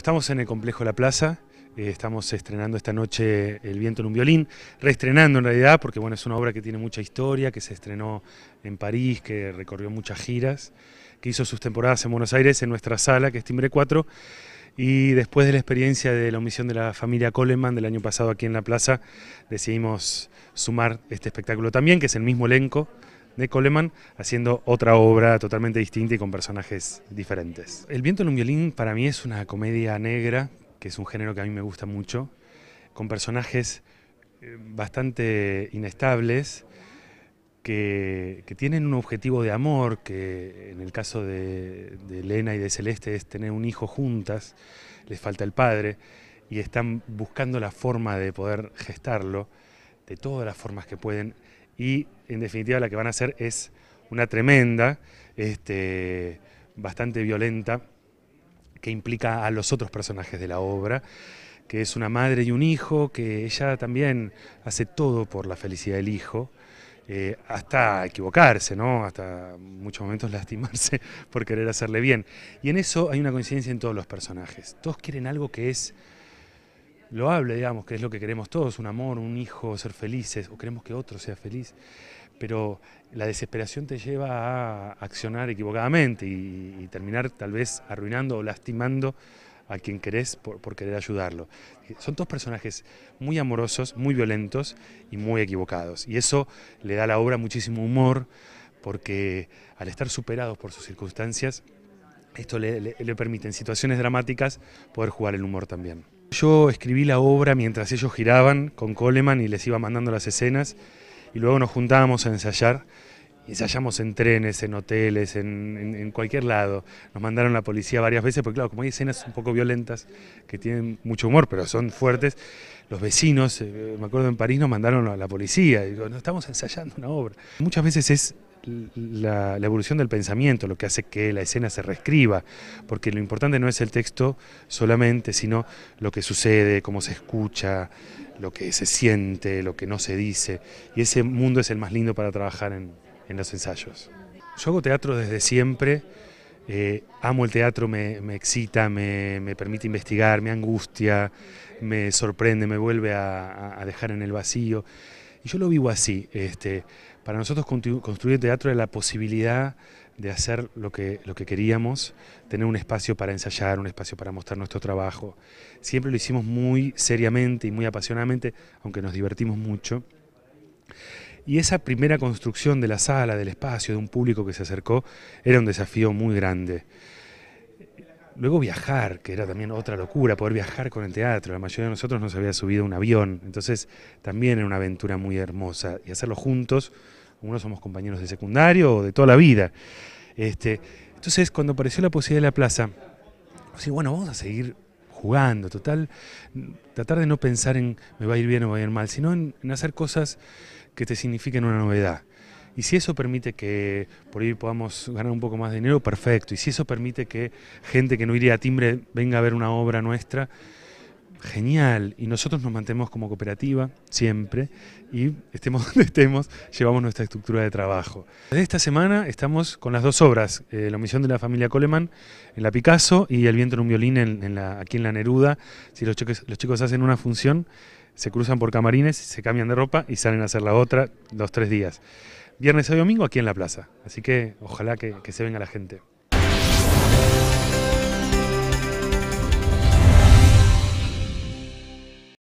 Estamos en el complejo La Plaza, eh, estamos estrenando esta noche El viento en un violín, reestrenando en realidad, porque bueno, es una obra que tiene mucha historia, que se estrenó en París, que recorrió muchas giras, que hizo sus temporadas en Buenos Aires, en nuestra sala, que es Timbre 4, y después de la experiencia de la omisión de la familia Coleman del año pasado aquí en La Plaza, decidimos sumar este espectáculo también, que es el mismo elenco, de Coleman, haciendo otra obra totalmente distinta y con personajes diferentes. El viento en un violín para mí es una comedia negra, que es un género que a mí me gusta mucho, con personajes eh, bastante inestables, que, tienen un objetivo de amor, que en el caso de, de, Elena y de Celeste es tener un hijo juntas, les falta el padre, y están buscando la forma de poder gestarlo de todas las formas que pueden y en definitiva la que van a hacer es una tremenda, este, bastante violenta, que implica a los otros personajes de la obra, que es una madre y un hijo, que ella también hace todo por la felicidad del hijo, eh, hasta equivocarse, ¿no? hasta muchos momentos lastimarse por querer hacerle bien. Y en eso hay una coincidencia en todos los personajes. Todos quieren algo que es lo hable, digamos, que es lo que queremos todos, un amor, un hijo, ser felices, o queremos que otro sea feliz, pero la desesperación te lleva a accionar equivocadamente y, terminar tal vez arruinando o lastimando a quien querés por, querer ayudarlo. Eh, son dos personajes muy amorosos, muy violentos y muy equivocados. Y eso le da a la obra muchísimo humor, porque al estar superados por sus circunstancias, esto le permite en situaciones dramáticas poder jugar el humor también. Yo escribí la obra mientras ellos giraban con Coleman y les iba mandando las escenas y luego nos juntábamos a ensayar. Ensayamos en trenes, en hoteles, en, cualquier lado. Nos mandaron la policía varias veces, porque claro, como hay escenas un poco violentas, que tienen mucho humor, pero son fuertes, los vecinos, eh, me acuerdo en París, nos mandaron a la policía. Y digo, no, estamos ensayando una obra. Muchas veces es la, evolución del pensamiento lo que hace que la escena se reescriba, porque lo importante no es el texto solamente, sino lo que sucede, cómo se escucha, lo que se siente, lo que no se dice, y ese mundo es el más lindo para trabajar en, los ensayos. Yo hago teatro desde siempre, eh, amo el teatro, me, excita, me, permite investigar, me angustia, me sorprende, me vuelve a dejar en el vacío. Y yo lo vivo así. Este, para nosotros construir teatro era la posibilidad de hacer lo que, lo que queríamos, tener un espacio para ensayar, un espacio para mostrar nuestro trabajo. Siempre lo hicimos muy seriamente y muy apasionadamente, aunque nos divertimos mucho. Y esa primera construcción de la sala, del espacio, de un público que se acercó, era un desafío muy grande. Luego viajar, que era también otra locura, poder viajar con el teatro. La mayoría de nosotros no se había subido un avión, entonces también era una aventura muy hermosa. Y hacerlo juntos, uno somos compañeros de secundario o de toda la vida. Este, entonces, cuando apareció la posibilidad de la plaza, así, bueno, vamos a seguir jugando, total, tratar de no pensar en me va a ir bien o me va a ir mal, sino en hacer cosas que te signifiquen una novedad. Y si eso permite que por ahí podamos ganar un poco más de dinero, perfecto. Y si eso permite que gente que no iría a timbre venga a ver una obra nuestra, genial. Y nosotros nos mantenemos como cooperativa siempre y estemos donde estemos, llevamos nuestra estructura de trabajo. Desde esta semana estamos con las dos obras, eh, La omisión de la familia Coleman en la Picasso y El viento en un violín aquí en la Neruda. Si los chicos, los chicos hacen una función, se cruzan por camarines, se cambian de ropa y salen a hacer la otra los tres días viernes y domingo aquí en la plaza. Así que ojalá que, que se venga la gente.